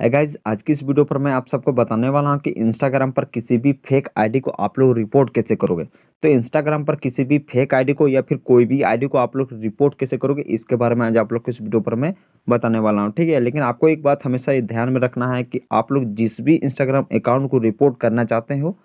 है गाइज आज की इस वीडियो पर मैं आप सबको बताने वाला हूँ कि इंस्टाग्राम पर किसी भी फेक आईडी को आप लोग रिपोर्ट कैसे करोगे तो इंस्टाग्राम पर किसी भी फेक आईडी को या फिर कोई भी आईडी को आप लोग रिपोर्ट कैसे करोगे इसके बारे में आज आप लोग को इस वीडियो पर मैं बताने वाला हूँ ठीक है लेकिन आपको एक बात हमेशा ये ध्यान में रखना है कि आप लोग जिस भी इंस्टाग्राम अकाउंट को रिपोर्ट करना चाहते हो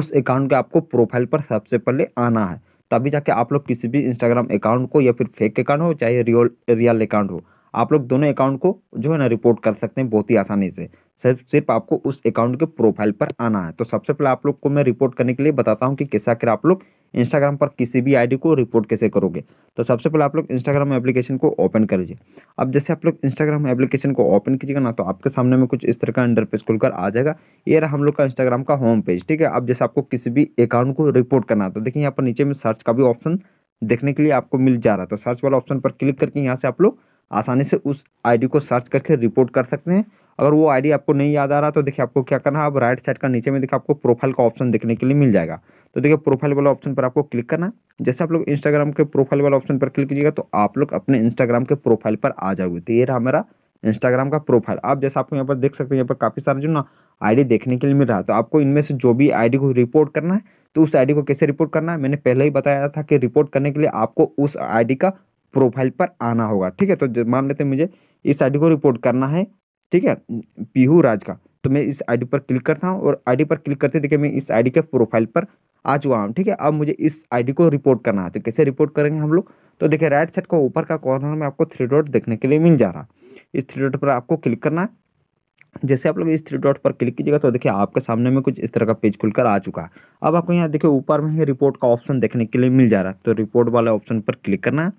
उस अकाउंट के आपको प्रोफाइल पर सबसे पहले आना है तभी जाके आप लोग किसी भी इंस्टाग्राम अकाउंट को या फिर फेक अकाउंट हो चाहे रियल रियल अकाउंट हो आप लोग दोनों अकाउंट को जो है ना रिपोर्ट कर सकते हैं बहुत ही आसानी से सिर्फ सिर्फ आपको उस अकाउंट के प्रोफाइल पर आना है तो सबसे पहले आप लोग को मैं रिपोर्ट करने के लिए बताता हूँ कि कैसे आकर आप लोग इंस्टाग्राम पर किसी भी आईडी को रिपोर्ट कैसे करोगे तो सबसे पहले आप लोग इंस्टाग्राम एप्लीकेशन को ओपन कर लीजिए अब जैसे आप लोग इंस्टाग्राम एप्लीकेशन को ओपन कीजिएगा ना तो आपके सामने में कुछ इस तरह का अंडर पेज खुलकर आ जाएगा ये रहा हम लोग का इंस्टाग्राम का होम पेज ठीक है अब जैसे आपको किसी भी अकाउंट को रिपोर्ट करना है तो देखिए यहाँ पर नीचे में सर्च का भी ऑप्शन देखने के लिए आपको मिल जा रहा है तो सर्च वाला ऑप्शन पर क्लिक करके यहाँ से आप लोग आसानी से उस आईडी को सर्च करके रिपोर्ट कर सकते हैं अगर वो आईडी आपको नहीं याद आ रहा तो देखिए आपको क्या करना है आप राइट साइड का नीचे में देखिए आपको प्रोफाइल का ऑप्शन देखने के लिए मिल जाएगा तो देखिए प्रोफाइल वाला ऑप्शन पर आपको क्लिक करना जैसे आप लोग इंस्टाग्राम के प्रोफाइल वाला ऑप्शन पर क्लिक कीजिएगा तो आप लोग अपने इंस्टाग्राम के प्रोफाइल पर आ जाओगे तो ये रहा मेरा इंस्टाग्राम का प्रोफाइल आप जैसे आपको यहाँ पर देख सकते हैं यहाँ पर काफ़ी सारा जो ना आईडी देखने के लिए मिल रहा है तो आपको इनमें से जो भी आईडी को रिपोर्ट करना है तो उस आईडी को कैसे रिपोर्ट करना है मैंने पहले ही बताया था कि रिपोर्ट करने के लिए आपको उस आईडी का प्रोफाइल पर आना होगा ठीक है तो मान लेते हैं मुझे इस आईडी को रिपोर्ट करना है ठीक है पीहू राज का तो मैं इस आईडी पर क्लिक करता हूँ और आईडी पर क्लिक करते देखिए मैं इस आईडी के प्रोफाइल पर आ चुका हूँ ठीक है अब मुझे इस आईडी को रिपोर्ट करना है तो कैसे रिपोर्ट करेंगे हम लोग तो देखिए राइट साइड का ऊपर का कॉर्नर में आपको थ्री डॉट देखने के लिए मिल जा रहा इस थ्री डॉट पर आपको क्लिक करना है जैसे आप लोग इस थ्री डॉट पर क्लिक कीजिएगा तो देखिए आपके सामने में कुछ इस तरह का पेज खुलकर आ चुका है अब आपको यहाँ देखिए ऊपर में ही रिपोर्ट का ऑप्शन देखने के लिए मिल जा रहा है तो रिपोर्ट वाले ऑप्शन पर क्लिक करना है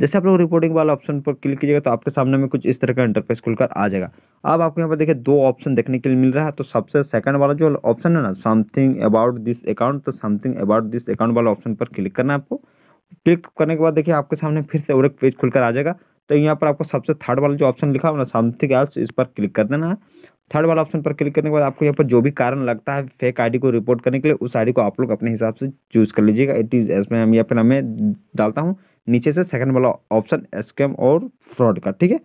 जैसे आप लोग रिपोर्टिंग वाला ऑप्शन पर क्लिक कीजिएगा तो आपके सामने में कुछ इस तरह का इंटरफेस खुलकर आ जाएगा अब आपको यहाँ पर देखिए दो ऑप्शन देखने के लिए मिल रहा है तो सबसे सेकंड वाला जो ऑप्शन है ना समथिंग अबाउट दिस अकाउंट तो समथिंग अबाउट दिस अकाउंट वाला ऑप्शन पर क्लिक करना है आपको क्लिक करने के बाद देखिए आपके सामने फिर से और एक पेज खुलकर आ जाएगा तो यहाँ पर आपको सबसे थर्ड वाला जो ऑप्शन लिखा हुआ ना समथिंग एल्स इस पर क्लिक कर देना है थर्ड वाला ऑप्शन पर क्लिक करने के बाद आपको यहाँ पर जो भी कारण लगता है फेक आईडी को रिपोर्ट करने के लिए उस आईडी को आप लोग अपने हिसाब से चूज़ कर लीजिएगा इट इज़ एस में हम यहाँ पर हमें डालता हूँ नीचे से सेकंड वाला ऑप्शन स्कैम और फ्रॉड का ठीक है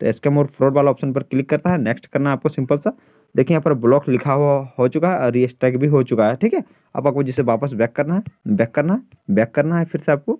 तो स्कैम और फ्रॉड वाला ऑप्शन पर क्लिक करता है नेक्स्ट करना है आपको सिंपल सा देखिए यहाँ पर ब्लॉक लिखा हुआ हो चुका है और रीस्ट्राइक भी हो चुका है ठीक है अब आपको जिसे वापस बैक करना है बैक करना है बैक करना है फिर से आपको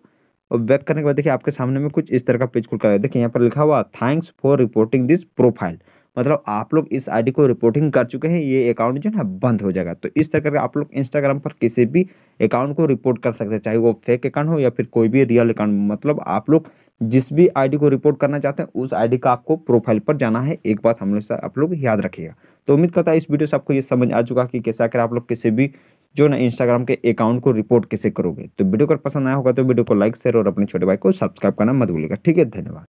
और बैक करने के बाद देखिए आपके सामने में कुछ इस तरह का पेज खुल कर देखिए यहाँ पर लिखा हुआ thanks for reporting this profile मतलब आप लोग इस आईडी को रिपोर्टिंग कर चुके हैं ये अकाउंट जो है बंद हो जाएगा तो इस तरह आप लोग इंस्टाग्राम पर किसी भी अकाउंट को रिपोर्ट कर सकते हैं चाहे वो फेक अकाउंट हो या फिर कोई भी रियल अकाउंट मतलब आप लोग जिस भी आईडी को रिपोर्ट करना चाहते हैं उस आईडी का आपको प्रोफाइल पर जाना है एक बात हमेशा आप लोग याद रखिएगा तो उम्मीद करता है इस वीडियो से आपको ये समझ आ चुका कि कैसा कर आप लोग किसी भी जो ना इंस्टाग्राम के अकाउंट को रिपोर्ट कैसे करोगे तो वीडियो अगर पसंद आया होगा तो वीडियो को लाइक शेयर और अपने छोटे भाई को सब्सक्राइब करना मत भूलिएगा ठीक है धन्यवाद